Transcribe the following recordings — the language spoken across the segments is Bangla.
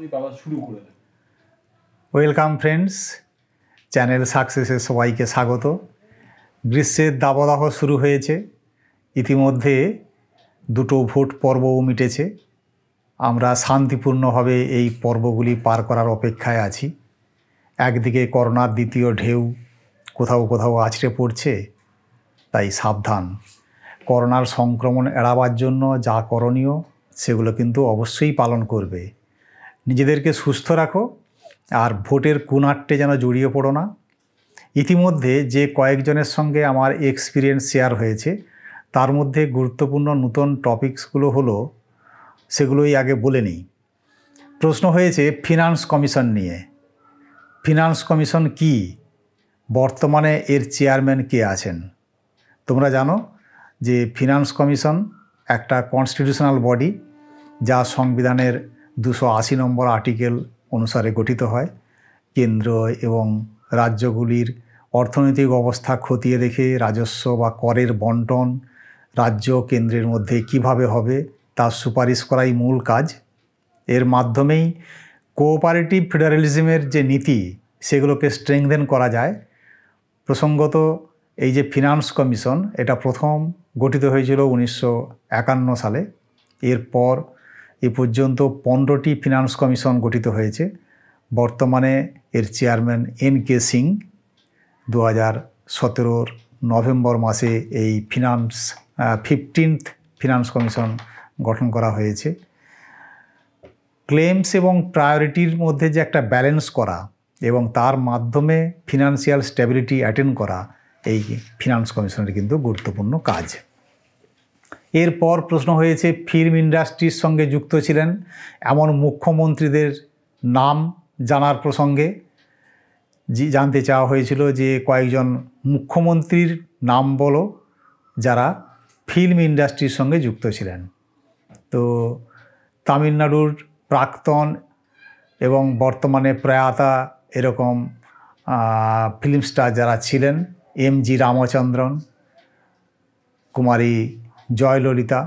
আমি বাবা শুরু করে দেব ওয়েলকাম ফ্রেন্ডস চ্যানেল সাকসেসে সবাইকে স্বাগত গ্রীষ্মের দাবদাহ শুরু হয়েছে ইতিমধ্যে দুটো ভোট পর্বও মিটেছে আমরা শান্তিপূর্ণভাবে এই পর্বগুলি পার করার অপেক্ষায় আছি একদিকে করোনার দ্বিতীয় ঢেউ কোথাও কোথাও আছড়ে পড়ছে তাই সাবধান করোনার সংক্রমণ এড়াবার জন্য যা করণীয় সেগুলো কিন্তু অবশ্যই পালন করবে নিজেদেরকে সুস্থ রাখো আর ভোটের কুনাট্টে যেন জড়িয়ে পড়ো না ইতিমধ্যে যে কয়েকজনের সঙ্গে আমার এক্সপিরিয়েন্স শেয়ার হয়েছে তার মধ্যে গুরুত্বপূর্ণ নতুন টপিকসগুলো হলো সেগুলোই আগে বলে নিই প্রশ্ন হয়েছে ফিনান্স কমিশন নিয়ে ফিনান্স কমিশন কি বর্তমানে এর চেয়ারম্যান কে আছেন তোমরা জানো যে ফিনান্স কমিশন একটা কনস্টিটিউশনাল বডি যা সংবিধানের দুশো আশি নম্বর আর্টিকেল অনুসারে গঠিত হয় কেন্দ্র এবং রাজ্যগুলির অর্থনৈতিক অবস্থা খতিয়ে দেখে রাজস্ব বা করের বন্টন রাজ্য কেন্দ্রের মধ্যে কিভাবে হবে তার সুপারিশ করাই মূল কাজ এর মাধ্যমেই কোঅপারেটিভ ফেডারেলিজমের যে নীতি সেগুলোকে স্ট্রেংথেন করা যায় প্রসঙ্গত এই যে ফিনান্স কমিশন এটা প্রথম গঠিত হয়েছিল উনিশশো সালে এরপর এ পর্যন্ত পনেরোটি ফিনান্স কমিশন গঠিত হয়েছে বর্তমানে এর চেয়ারম্যান এন কে সিং দু হাজার সতেরোর নভেম্বর মাসে এই ফিনান্স ফিফটিন্থ ফিনান্স কমিশন গঠন করা হয়েছে ক্লেমস এবং প্রায়োরিটির মধ্যে যে একটা ব্যালেন্স করা এবং তার মাধ্যমে ফিনান্সিয়াল স্ট্যাবিলিটি অ্যাটেন্ড করা এই ফিনান্স কমিশনের কিন্তু গুরুত্বপূর্ণ কাজ এরপর প্রশ্ন হয়েছে ফিল্ম ইন্ডাস্ট্রির সঙ্গে যুক্ত ছিলেন এমন মুখ্যমন্ত্রীদের নাম জানার প্রসঙ্গে জানতে চাওয়া হয়েছিল যে কয়েকজন মুখ্যমন্ত্রীর নাম বলো যারা ফিল্ম ইন্ডাস্ট্রির সঙ্গে যুক্ত ছিলেন তো তামিলনাড়ুর প্রাক্তন এবং বর্তমানে প্রয়াতা এরকম ফিল্ম স্টার যারা ছিলেন এম জি রামচন্দ্রন কুমারী জয়ললিতা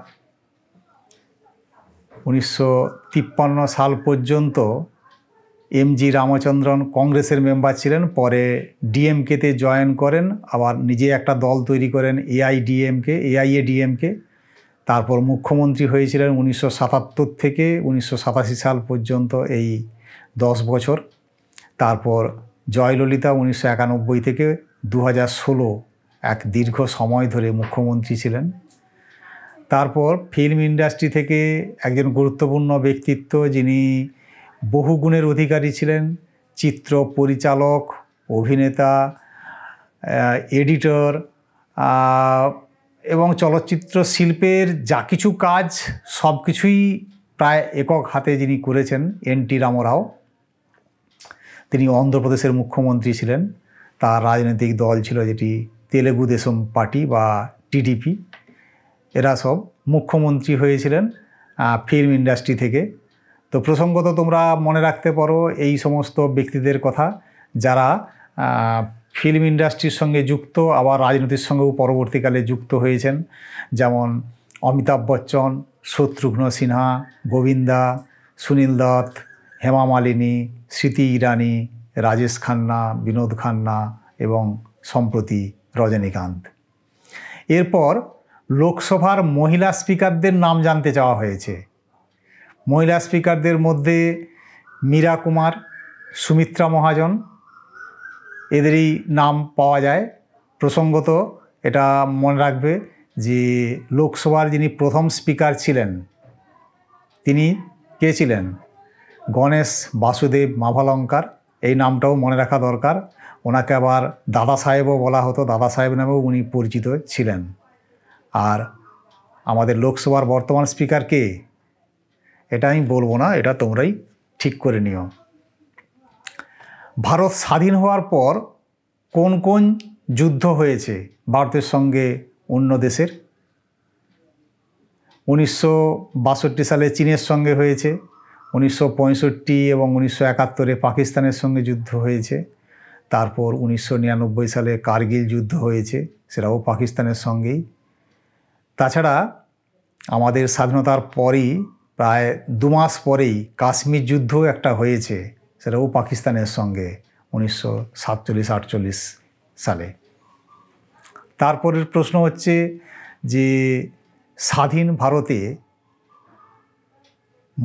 উনিশশো তিপ্পান্ন সাল পর্যন্ত এম জি রামচন্দ্রন কংগ্রেসের মেম্বার ছিলেন পরে ডিএমকেতে জয়েন করেন আবার নিজে একটা দল তৈরি করেন এআইডিএমকে এআইএ ডিএমকে তারপর মুখ্যমন্ত্রী হয়েছিলেন উনিশশো সাতাত্তর থেকে উনিশশো সাতাশি সাল পর্যন্ত এই দশ বছর তারপর জয়ললিতা উনিশশো একানব্বই থেকে দু হাজার ষোলো এক দীর্ঘ সময় ধরে মুখ্যমন্ত্রী ছিলেন তারপর ফিল্ম ইন্ডাস্ট্রি থেকে একজন গুরুত্বপূর্ণ ব্যক্তিত্ব যিনি বহু গুণের অধিকারী ছিলেন চিত্র পরিচালক অভিনেতা এডিটর এবং চলচ্চিত্র শিল্পের যা কিছু কাজ সব কিছুই প্রায় একক হাতে যিনি করেছেন এন টি রামরাও তিনি অন্ধ্রপ্রদেশের মুখ্যমন্ত্রী ছিলেন তার রাজনৈতিক দল ছিল যেটি তেলেগু দেশম পার্টি বা টিডিপি এরা সব মুখ্যমন্ত্রী হয়েছিলেন ফিল্ম ইন্ডাস্ট্রি থেকে তো প্রসঙ্গত তোমরা মনে রাখতে পারো এই সমস্ত ব্যক্তিদের কথা যারা ফিল্ম ইন্ডাস্ট্রির সঙ্গে যুক্ত আবার রাজনীতির সঙ্গেও পরবর্তীকালে যুক্ত হয়েছেন যেমন অমিতাভ বচ্চন শত্রুঘ্ন সিনহা গোবিন্দা সুনীল দত্ত হেমা মালিনী স্মৃতি ইরানি রাজেশ খান্না বিনোদ খান্না এবং সম্প্রতি রজনীকান্ত এরপর লোকসভার মহিলা স্পিকারদের নাম জানতে চাওয়া হয়েছে মহিলা স্পিকারদের মধ্যে মীরা কুমার সুমিত্রা মহাজন এদেরই নাম পাওয়া যায় প্রসঙ্গত এটা মনে রাখবে যে লোকসভার যিনি প্রথম স্পিকার ছিলেন তিনি কে ছিলেন গণেশ বাসুদেব মাভালঙ্কার এই নামটাও মনে রাখা দরকার ওনাকে আবার দাদা সাহেবও বলা হতো দাদা সাহেব নামেও উনি পরিচিত ছিলেন আর আমাদের লোকসভার বর্তমান স্পিকার কে এটা আমি বলবো না এটা তোমরাই ঠিক করে নিও ভারত স্বাধীন হওয়ার পর কোন কোন যুদ্ধ হয়েছে ভারতের সঙ্গে অন্য দেশের উনিশশো সালে চীনের সঙ্গে হয়েছে উনিশশো এবং উনিশশো একাত্তরে পাকিস্তানের সঙ্গে যুদ্ধ হয়েছে তারপর উনিশশো সালে কার্গিল যুদ্ধ হয়েছে সেটাও পাকিস্তানের সঙ্গেই তাছাড়া আমাদের স্বাধীনতার পরই প্রায় দু মাস পরেই কাশ্মীর যুদ্ধ একটা হয়েছে সেটাও পাকিস্তানের সঙ্গে উনিশশো সাতচল্লিশ আটচল্লিশ সালে তারপরের প্রশ্ন হচ্ছে যে স্বাধীন ভারতে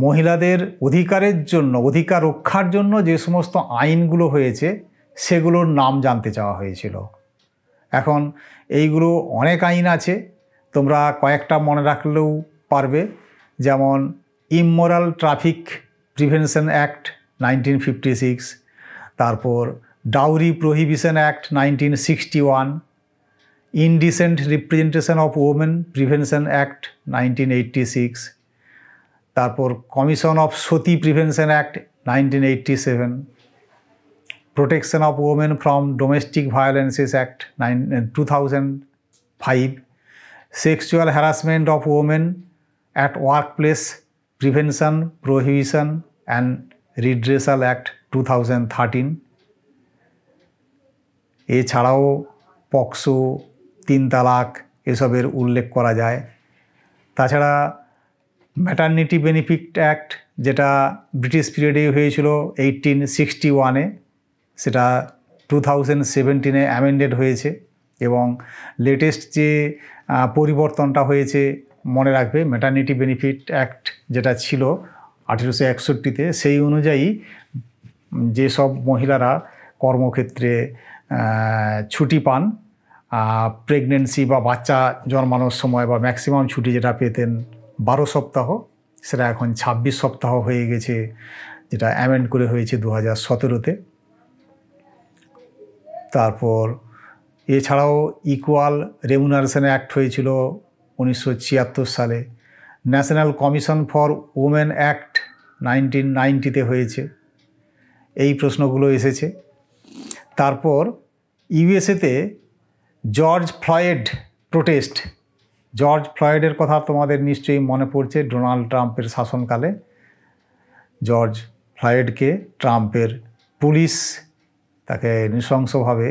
মহিলাদের অধিকারের জন্য অধিকার রক্ষার জন্য যে সমস্ত আইনগুলো হয়েছে সেগুলোর নাম জানতে চাওয়া হয়েছিল এখন এইগুলো অনেক আইন আছে তোমরা কয়েকটা মনে রাখলেও পারবে যেমন immoral traffic prevention act nineteen fifty six তারপর dowry prohibition act nineteen sixty one indecent representation of women prevention act nineteen six তারপর commission of Sati prevention act nineteen eighty seven protection of women from domestic violences act nine two thousand five sexual harassment of women at work place prevention Workplace and redressal act two thousand thirteen এছাড়াও পক্সো তিন তালাক এসবের উল্লেখ করা যায় তাছাড়া ম্যাটার্নিটি বেনিফিট অ্যাক্ট যেটা ব্রিটিশ পিরিয়ডে হয়েছিল এইটিন সিক্সটি ওয়ানে সেটা টু থাউজেন্ড সেভেন্টিনে অ্যামেন্ডেড হয়েছে এবং লেটেস্ট যে পরিবর্তনটা হয়েছে মনে রাখবে ম্যাটার্নিটি বেনিফিট অ্যাক্ট যেটা ছিল আঠেরোশো একষট্টিতে সেই অনুযায়ী যেসব মহিলারা কর্মক্ষেত্রে ছুটি পান প্রেগনেন্সি বা বাচ্চা জন্মানোর সময় বা ম্যাক্সিমাম ছুটি যেটা পেতেন বারো সপ্তাহ সেটা এখন ২৬ সপ্তাহ হয়ে গেছে যেটা অ্যামেন্ড করে হয়েছে দু হাজার সতেরোতে তারপর এছাড়াও ইকুয়াল রেমুনারেশন অ্যাক্ট হয়েছিল উনিশশো সালে national commission for women act nineteen নাইনটিতে হয়েছে এই প্রশ্নগুলো এসেছে তারপর ইউএসএতে জর্জ ফ্লয়েড প্রোটেস্ট জর্জ ফ্লয়েডের কথা তোমাদের নিশ্চয়ই মনে পড়ছে ডোনাল্ড ট্রাম্পের শাসনকালে জর্জ ফ্লয়েডকে ট্রাম্পের পুলিশ তাকে নৃশংসভাবে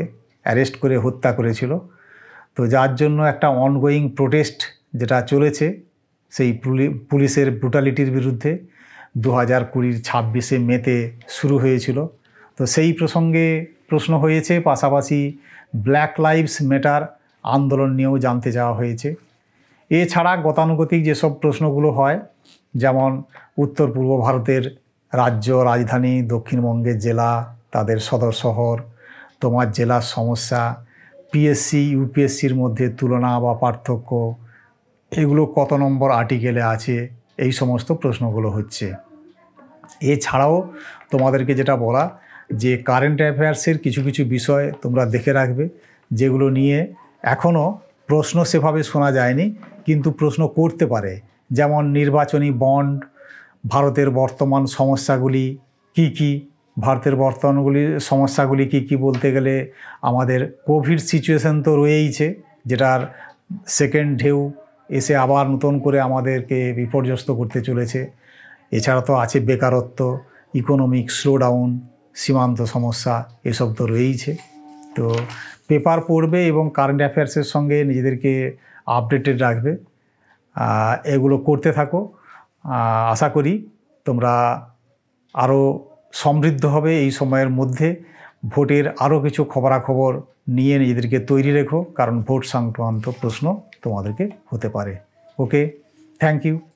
অ্যারেস্ট করে হত্যা করেছিল তো যার জন্য একটা অনগোয়িং প্রোটেস্ট যেটা চলেছে সেই পুলিশের ব্রুটালিটির বিরুদ্ধে দু হাজার কুড়ির ছাব্বিশে মেতে শুরু হয়েছিল তো সেই প্রসঙ্গে প্রশ্ন হয়েছে পাশাপাশি ব্ল্যাক লাইভস ম্যাটার আন্দোলন নিয়েও জানতে চাওয়া হয়েছে এছাড়া গতানুগতিক যেসব প্রশ্নগুলো হয় যেমন উত্তর পূর্ব ভারতের রাজ্য রাজধানী দক্ষিণবঙ্গের জেলা তাদের সদর শহর তোমার জেলার সমস্যা পিএসসি ইউপিএসসির মধ্যে তুলনা বা পার্থক্য এগুলো কত নম্বর আর্টিকেলে আছে এই সমস্ত প্রশ্নগুলো হচ্ছে এছাড়াও তোমাদেরকে যেটা বলা যে কারেন্ট অ্যাফেয়ার্সের কিছু কিছু বিষয় তোমরা দেখে রাখবে যেগুলো নিয়ে এখনও প্রশ্ন সেভাবে শোনা যায়নি কিন্তু প্রশ্ন করতে পারে যেমন নির্বাচনী বন্ড ভারতের বর্তমান সমস্যাগুলি কি কি ভারতের বর্তমানগুলি সমস্যাগুলি কি কি বলতে গেলে আমাদের কোভিড সিচুয়েশান তো রয়েইছে যেটার সেকেন্ড ঢেউ এসে আবার নতুন করে আমাদেরকে বিপর্যস্ত করতে চলেছে এছাড়া তো আছে বেকারত্ব ইকোনমিক স্লোডাউন সীমান্ত সমস্যা এসব তো রয়েইছে তো পেপার পড়বে এবং কারেন্ট অ্যাফেয়ার্সের সঙ্গে নিজেদেরকে আপডেটেড রাখবে এগুলো করতে থাকো আশা করি তোমরা আরও সমৃদ্ধ হবে এই সময়ের মধ্যে ভোটের আরও কিছু খবরাখবর নিয়ে নিজেদেরকে তৈরি রেখো কারণ ভোট সংক্রান্ত প্রশ্ন তোমাদেরকে হতে পারে ওকে থ্যাংক ইউ